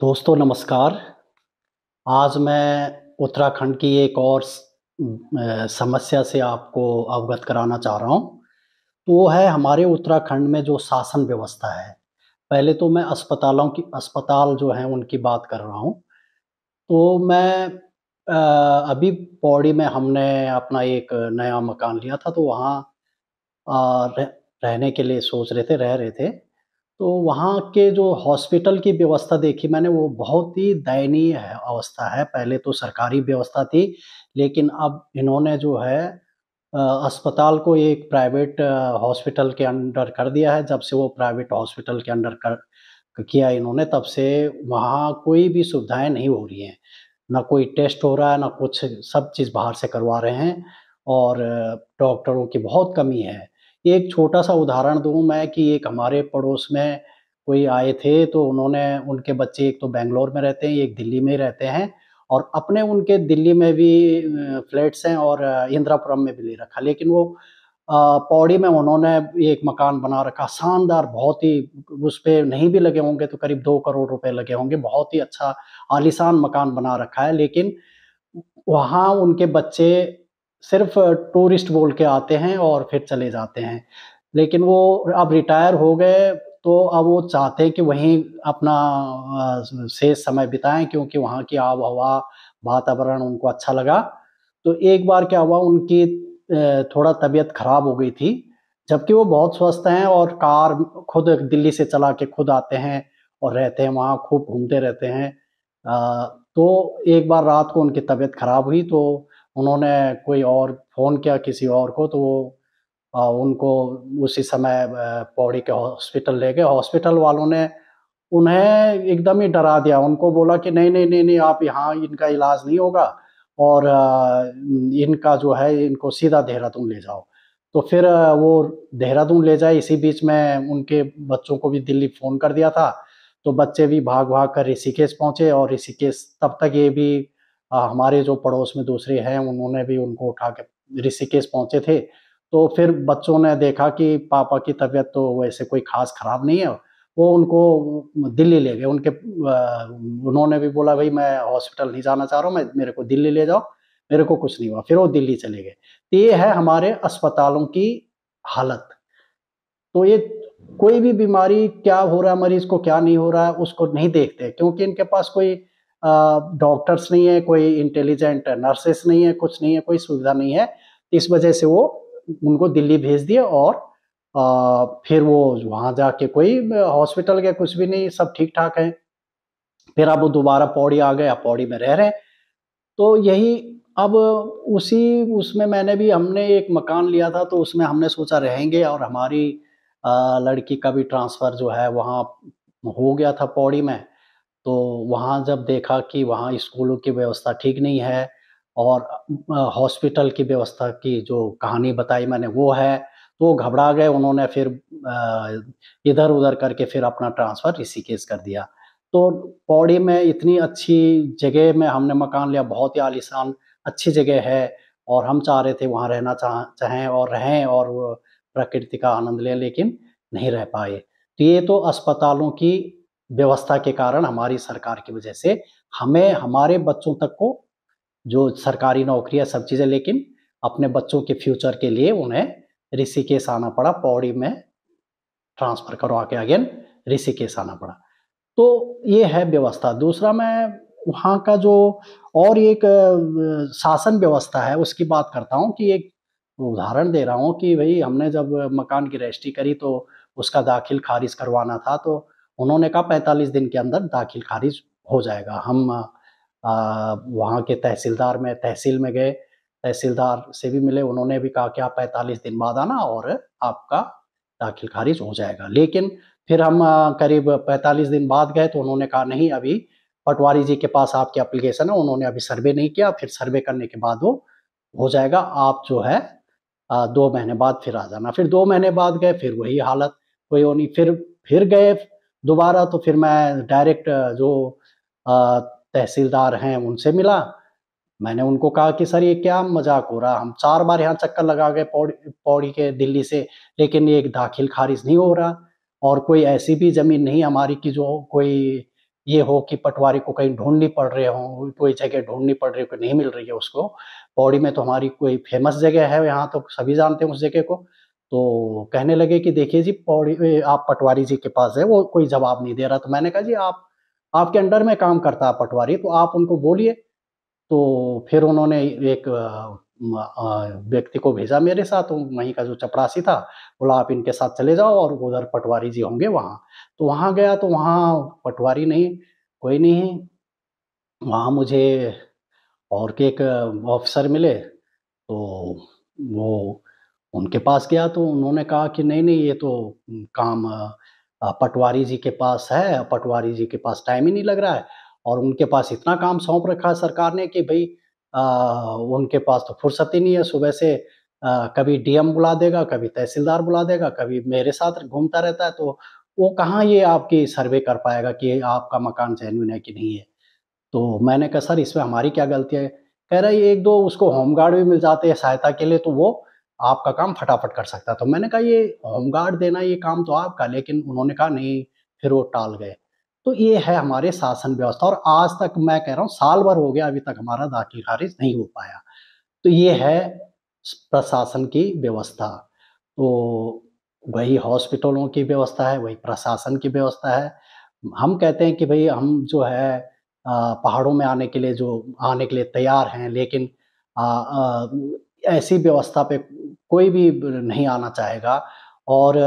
दोस्तों नमस्कार आज मैं उत्तराखंड की एक और समस्या से आपको अवगत कराना चाह रहा हूँ तो वो है हमारे उत्तराखंड में जो शासन व्यवस्था है पहले तो मैं अस्पतालों की अस्पताल जो हैं उनकी बात कर रहा हूँ तो मैं अभी पौड़ी में हमने अपना एक नया मकान लिया था तो वहाँ रहने के लिए सोच रहे थे रह रहे थे तो वहाँ के जो हॉस्पिटल की व्यवस्था देखी मैंने वो बहुत ही दयनीय अवस्था है पहले तो सरकारी व्यवस्था थी लेकिन अब इन्होंने जो है अस्पताल को एक प्राइवेट हॉस्पिटल के अंडर कर दिया है जब से वो प्राइवेट हॉस्पिटल के अंडर कर किया इन्होंने तब से वहाँ कोई भी सुविधाएं नहीं हो रही हैं ना कोई टेस्ट हो रहा है ना कुछ सब चीज़ बाहर से करवा रहे हैं और डॉक्टरों की बहुत कमी है एक छोटा सा उदाहरण दूं मैं कि एक हमारे पड़ोस में कोई आए थे तो उन्होंने उनके बच्चे एक तो बेंगलोर में रहते हैं एक दिल्ली में रहते हैं और अपने उनके दिल्ली में भी फ्लैट्स हैं और इंदिरापुरम में भी ले रखा लेकिन वो पौड़ी में उन्होंने एक मकान बना रखा शानदार बहुत ही उस पर नहीं भी लगे होंगे तो करीब दो करोड़ रुपए लगे होंगे बहुत ही अच्छा आलिशान मकान बना रखा है लेकिन वहाँ उनके बच्चे सिर्फ टूरिस्ट बोल के आते हैं और फिर चले जाते हैं लेकिन वो अब रिटायर हो गए तो अब वो चाहते हैं कि वहीं अपना शेष समय बिताएं क्योंकि वहाँ की आब हवा वातावरण उनको अच्छा लगा तो एक बार क्या हुआ उनकी थोड़ा तबीयत खराब हो गई थी जबकि वो बहुत स्वस्थ हैं और कार खुद दिल्ली से चला के खुद आते हैं और रहते हैं वहाँ खूब घूमते रहते हैं तो एक बार रात को उनकी तबीयत खराब हुई तो उन्होंने कोई और फ़ोन किया किसी और को तो वो आ, उनको उसी समय पौड़ी के हॉस्पिटल ले गए हॉस्पिटल वालों ने उन्हें एकदम ही डरा दिया उनको बोला कि नहीं नहीं नहीं नहीं आप यहाँ इनका इलाज नहीं होगा और इनका जो है इनको सीधा देहरादून ले जाओ तो फिर वो देहरादून ले जाए इसी बीच में उनके बच्चों को भी दिल्ली फ़ोन कर दिया था तो बच्चे भी भाग भाग कर ऋषिकेश पहुँचे और ऋषिकेश तब तक ये भी हमारे जो पड़ोस में दूसरे हैं उन्होंने भी उनको उठा के ऋषिकेश पहुंचे थे तो फिर बच्चों ने देखा कि पापा की तबीयत तो वैसे कोई खास खराब नहीं है वो उनको दिल्ली ले गए उनके उन्होंने भी बोला भाई मैं हॉस्पिटल नहीं जाना चाह रहा हूँ मैं मेरे को दिल्ली ले जाओ मेरे को कुछ नहीं हुआ फिर वो दिल्ली चले गए तो ये है हमारे अस्पतालों की हालत तो ये कोई भी बीमारी क्या हो रहा है मरीज को क्या नहीं हो रहा है उसको नहीं देखते क्योंकि इनके पास कोई डॉक्टर्स नहीं है कोई इंटेलिजेंट नर्सेस नहीं है कुछ नहीं है कोई सुविधा नहीं है इस वजह से वो उनको दिल्ली भेज दिए और आ, फिर वो वहाँ जाके कोई हॉस्पिटल गया कुछ भी नहीं सब ठीक ठाक है फिर अब वो दोबारा पौड़ी आ गए पौड़ी में रह रहे तो यही अब उसी उसमें मैंने भी हमने एक मकान लिया था तो उसमें हमने सोचा रहेंगे और हमारी आ, लड़की का भी ट्रांसफ़र जो है वहाँ हो गया था पौड़ी में तो वहाँ जब देखा कि वहाँ स्कूलों की व्यवस्था ठीक नहीं है और हॉस्पिटल की व्यवस्था की जो कहानी बताई मैंने वो है तो घबरा गए उन्होंने फिर इधर उधर करके फिर अपना ट्रांसफ़र ऋषिकेश कर दिया तो पौड़ी में इतनी अच्छी जगह में हमने मकान लिया बहुत ही आलिशान अच्छी जगह है और हम चाह रहे थे वहाँ रहना चाह चाहें और रहें और प्रकृति का आनंद लें लेकिन नहीं रह पाए तो ये तो अस्पतालों की व्यवस्था के कारण हमारी सरकार की वजह से हमें हमारे बच्चों तक को जो सरकारी नौकरियां सब चीज़ें लेकिन अपने बच्चों के फ्यूचर के लिए उन्हें ऋषिकेश आना पड़ा पौड़ी में ट्रांसफ़र करवा के अगेन ऋषिकेश आना पड़ा तो ये है व्यवस्था दूसरा मैं वहाँ का जो और एक शासन व्यवस्था है उसकी बात करता हूँ कि एक उदाहरण दे रहा हूँ कि भाई हमने जब मकान की रजिस्ट्री करी तो उसका दाखिल खारिज करवाना था तो उन्होंने कहा पैंतालीस दिन के अंदर दाखिल खारिज हो जाएगा हम वहाँ के तहसीलदार में तहसील में गए तहसीलदार से भी मिले उन्होंने भी कहा कि आप पैंतालीस दिन बाद आना और आपका दाखिल खारिज हो जाएगा लेकिन फिर हम करीब पैंतालीस दिन बाद गए तो उन्होंने कहा नहीं अभी पटवारी जी के पास आपकी एप्लीकेशन है उन्होंने अभी सर्वे नहीं किया फिर सर्वे करने के बाद वो हो जाएगा आप जो है दो महीने बाद फिर आ जाना फिर दो महीने बाद गए फिर वही हालत वही होनी फिर फिर गए दोबारा तो फिर मैं डायरेक्ट जो तहसीलदार हैं उनसे मिला मैंने उनको कहा कि सर ये क्या मजाक हो रहा हम चार बार यहाँ चक्कर लगा गए पौड़ी पौड़ी के दिल्ली से लेकिन ये एक दाखिल खारिज नहीं हो रहा और कोई ऐसी भी ज़मीन नहीं हमारी की जो कोई ये हो कि पटवारी को कहीं ढूंढनी पड़ रहे हो कोई जगह ढूंढनी पड़ रही हो नहीं मिल रही है उसको पौड़ी में तो हमारी कोई फेमस जगह है यहाँ तो सभी जानते हैं उस जगह को तो कहने लगे कि देखिए जी पौड़ी आप पटवारी जी के पास है वो कोई जवाब नहीं दे रहा तो मैंने कहा जी आप आपके अंडर में काम करता है पटवारी तो आप उनको बोलिए तो फिर उन्होंने एक व्यक्ति को भेजा मेरे साथ वहीं का जो चपरासी था बोला आप इनके साथ चले जाओ और उधर पटवारी जी होंगे वहाँ तो वहाँ गया तो वहाँ पटवारी नहीं कोई नहीं वहाँ मुझे और के एक ऑफिसर मिले तो वो उनके पास गया तो उन्होंने कहा कि नहीं नहीं ये तो काम पटवारी जी के पास है पटवारी जी के पास टाइम ही नहीं लग रहा है और उनके पास इतना काम सौंप रखा है सरकार ने कि भाई उनके पास तो फुर्सत ही नहीं है सुबह से आ, कभी डीएम बुला देगा कभी तहसीलदार बुला देगा कभी मेरे साथ घूमता रहता है तो वो कहाँ ये आपकी सर्वे कर पाएगा कि आपका मकान जेन्यून है कि नहीं है तो मैंने कहा सर इसमें हमारी क्या गलती है कह रहा है एक दो उसको होमगार्ड भी मिल जाते हैं सहायता के लिए तो वो आपका काम फटाफट कर सकता तो मैंने कहा ये होम गार्ड देना ये काम तो आपका लेकिन उन्होंने कहा नहीं फिर वो टाल गए तो ये है हमारे शासन व्यवस्था और आज तक मैं कह रहा हूँ साल भर हो गया अभी तक हमारा दाखिल खारिज नहीं हो पाया तो ये है प्रशासन की व्यवस्था तो वही हॉस्पिटलों की व्यवस्था है वही प्रशासन की व्यवस्था है हम कहते हैं कि भाई हम जो है पहाड़ों में आने के लिए जो आने के लिए तैयार हैं लेकिन आ, आ, ऐसी व्यवस्था पे कोई भी नहीं आना चाहेगा और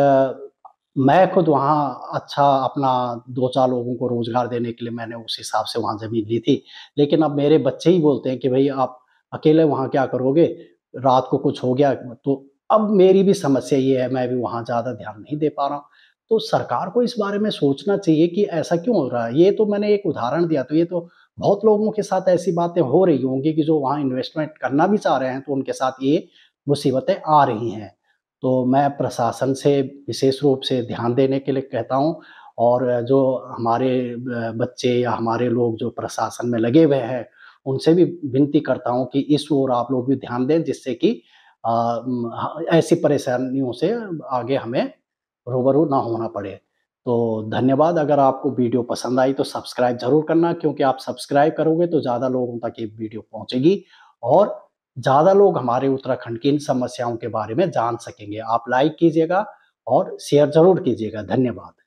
मैं खुद वहाँ अच्छा अपना दो चार लोगों को रोज़गार देने के लिए मैंने उस हिसाब से वहाँ ज़मीन ली थी लेकिन अब मेरे बच्चे ही बोलते हैं कि भाई आप अकेले वहाँ क्या करोगे रात को कुछ हो गया तो अब मेरी भी समस्या ये है मैं भी वहाँ ज़्यादा ध्यान नहीं दे पा रहा हूँ तो सरकार को इस बारे में सोचना चाहिए कि ऐसा क्यों हो रहा है ये तो मैंने एक उदाहरण दिया तो ये तो बहुत लोगों के साथ ऐसी बातें हो रही होंगी कि जो वहाँ इन्वेस्टमेंट करना भी चाह रहे हैं तो उनके साथ ये मुसीबतें आ रही हैं तो मैं प्रशासन से विशेष रूप से ध्यान देने के लिए कहता हूँ और जो हमारे बच्चे या हमारे लोग जो प्रशासन में लगे हुए हैं उनसे भी विनती करता हूँ कि इस ओर आप लोग भी ध्यान दें जिससे कि ऐसी परेशानियों से आगे हमें रूबरू ना होना पड़े तो धन्यवाद अगर आपको वीडियो पसंद आई तो सब्सक्राइब जरूर करना क्योंकि आप सब्सक्राइब करोगे तो ज़्यादा लोगों तक ये वीडियो पहुंचेगी और ज़्यादा लोग हमारे उत्तराखंड की इन समस्याओं के बारे में जान सकेंगे आप लाइक कीजिएगा और शेयर जरूर कीजिएगा धन्यवाद